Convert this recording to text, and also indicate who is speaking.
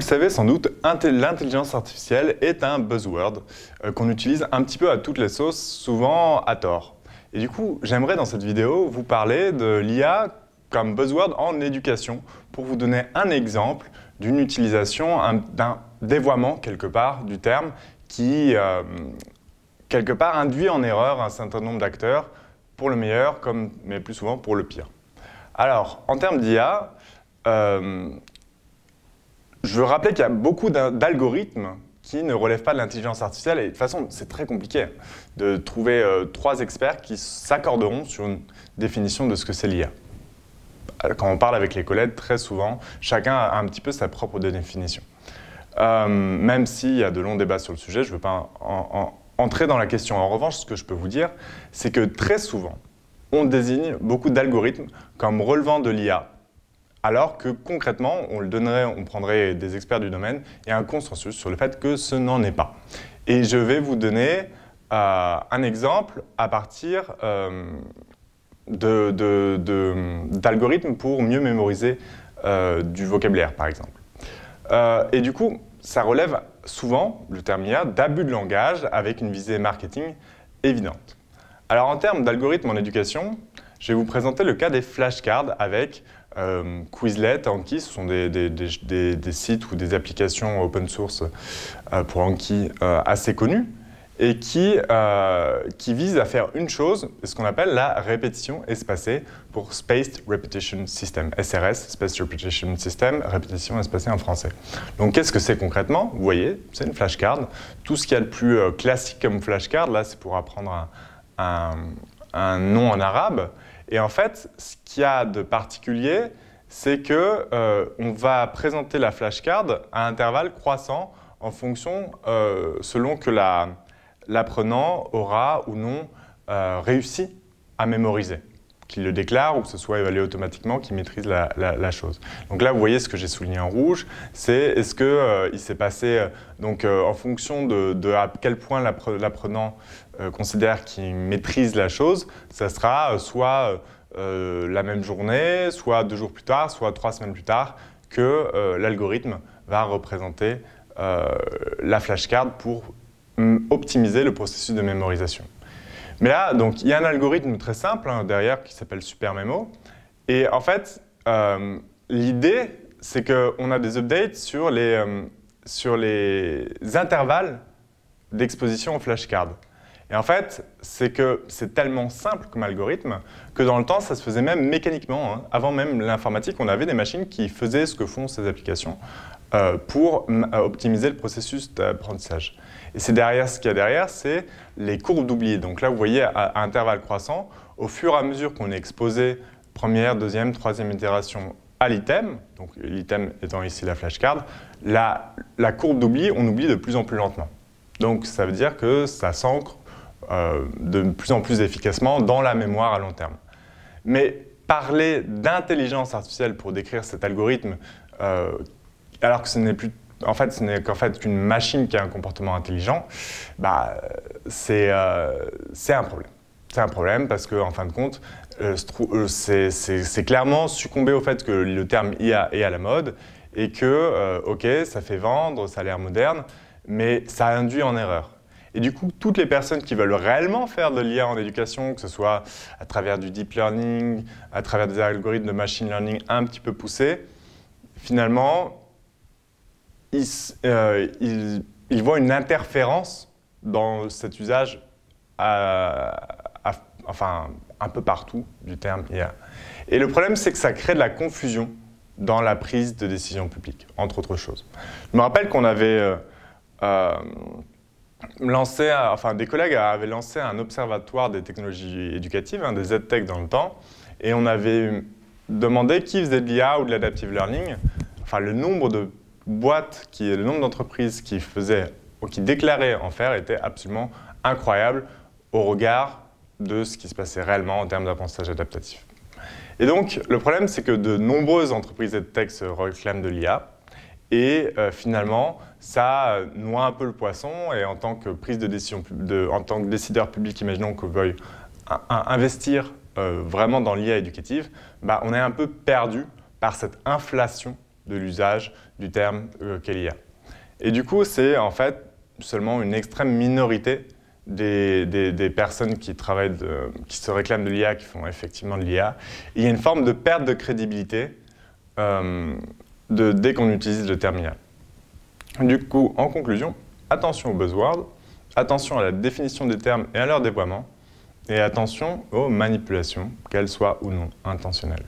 Speaker 1: le savez sans doute, l'intelligence artificielle est un buzzword euh, qu'on utilise un petit peu à toutes les sauces, souvent à tort. Et du coup, j'aimerais dans cette vidéo vous parler de l'IA comme buzzword en éducation pour vous donner un exemple d'une utilisation, d'un dévoiement quelque part du terme qui euh, quelque part induit en erreur un certain nombre d'acteurs pour le meilleur comme, mais plus souvent pour le pire. Alors, en termes d'IA, euh, je veux rappeler qu'il y a beaucoup d'algorithmes qui ne relèvent pas de l'intelligence artificielle. Et de toute façon, c'est très compliqué de trouver euh, trois experts qui s'accorderont sur une définition de ce que c'est l'IA. Euh, quand on parle avec les collègues, très souvent, chacun a un petit peu sa propre définition. Euh, même s'il y a de longs débats sur le sujet, je ne veux pas entrer dans la question. En revanche, ce que je peux vous dire, c'est que très souvent, on désigne beaucoup d'algorithmes comme relevant de l'IA alors que concrètement, on le donnerait, on prendrait des experts du domaine et un consensus sur le fait que ce n'en est pas. Et je vais vous donner euh, un exemple à partir euh, d'algorithmes pour mieux mémoriser euh, du vocabulaire, par exemple. et du coup, ça relève souvent, le terme d'abus de langage avec une visée marketing évidente. Alors en termes d'algorithmes en éducation, je vais vous présenter le cas des flashcards avec euh, Quizlet, Anki. Ce sont des, des, sites ou des applications open source euh, pour Anki euh, assez connues et qui, qui visent à faire une chose, ce qu'on appelle la répétition espacée pour Spaced Repetition System, SRS, Spaced Repetition System, répétition espacée en français. Donc qu'est-ce que c'est concrètement Vous voyez, c'est une flashcard. Tout ce qu'il y a de plus classique comme flashcard, là c'est pour apprendre un un nom en arabe. Et en fait, ce qu'il y a de particulier, c'est que euh, on va présenter la flashcard à intervalles croissants en fonction, euh, selon que l'apprenant aura ou non euh, réussi à mémoriser qui le déclare ou que ce soit évalué automatiquement, qui maîtrise la, chose. Donc là, vous voyez ce que j'ai souligné en rouge, c'est est-ce que euh, il s'est passé euh, donc euh, en fonction de, de, à quel point l'apprenant considère qu'il maîtrise la chose, ça sera soit la même journée, soit deux jours plus tard, soit trois semaines plus tard que l'algorithme va représenter la flashcard pour mm, optimiser le processus de mémorisation. Mais là, donc, il y a un algorithme très simple hein, derrière qui s'appelle SuperMemo. Et en fait, euh, l'idée, c'est qu'on a des updates sur les, euh, sur les intervalles d'exposition au flashcard. Et en fait, c'est que c'est tellement simple comme algorithme que dans le temps, ça se faisait même mécaniquement. Hein. Avant même l'informatique, on avait des machines qui faisaient ce que font ces applications euh, pour euh, optimiser le processus d'apprentissage. Et c'est derrière ce qu'il y a derrière, c'est les courbes d'oubli. Donc là, vous voyez à, intervalle croissant, au fur et à mesure qu'on est exposé première, deuxième, troisième itération à l'item, donc l'item étant ici la flashcard, la, la courbe d'oubli, on oublie de plus en plus lentement. Donc ça veut dire que ça s'ancre euh, de plus en plus efficacement dans la mémoire à long terme. Mais parler d'intelligence artificielle pour décrire cet algorithme alors que ce n'est plus en fait, ce n'est qu'en fait qu'une machine qui a un comportement intelligent, bah, c'est euh, un problème. C'est un problème parce qu'en en fin de compte, euh, euh, c'est clairement succomber au fait que le terme IA est à la mode et que, ok, ça fait vendre, ça a l'air moderne, mais ça induit en erreur. Et du coup, toutes les personnes qui veulent réellement faire de l'IA en éducation, que ce soit à travers du deep learning, à travers des algorithmes de machine learning un petit peu poussés, finalement, ils, euh, voient une interférence dans cet usage, enfin un peu partout du terme IA. Euh, et le problème, c'est que ça crée de la confusion dans la prise de décision publique, entre autres choses. Je me rappelle qu'on avait euh, euh, lancé, enfin des collègues avaient lancé un observatoire des technologies éducatives, hein, des EdTech dans le temps, et on avait demandé qui faisait de l'IA ou de l'adaptive learning, enfin le nombre de boîte, qui, le nombre d'entreprises qui faisaient ou qui déclaraient en faire était absolument incroyable au regard de ce qui se passait réellement en termes d'apprentissage adaptatif. Et donc, le problème, c'est que de nombreuses entreprises de tech se de l'IA, et euh, finalement, ça euh, noie un peu le poisson, et en tant que prise de décision, de, en tant que décideur public, imaginons qu'on veuille investir euh, vraiment dans l'IA éducative, bah, on est un peu perdu par cette inflation de l'usage du terme euh, l'IA. Et du coup, c'est en fait seulement une extrême minorité des, personnes qui, travaillent qui se réclament de l'IA, qui font effectivement de l'IA. Il y a une forme de perte de crédibilité euh, dès qu'on utilise le terme IA. Du coup, en conclusion, attention aux buzzwords, attention à la définition des termes et à leur déploiement, et attention aux manipulations, qu'elles soient ou non intentionnelles.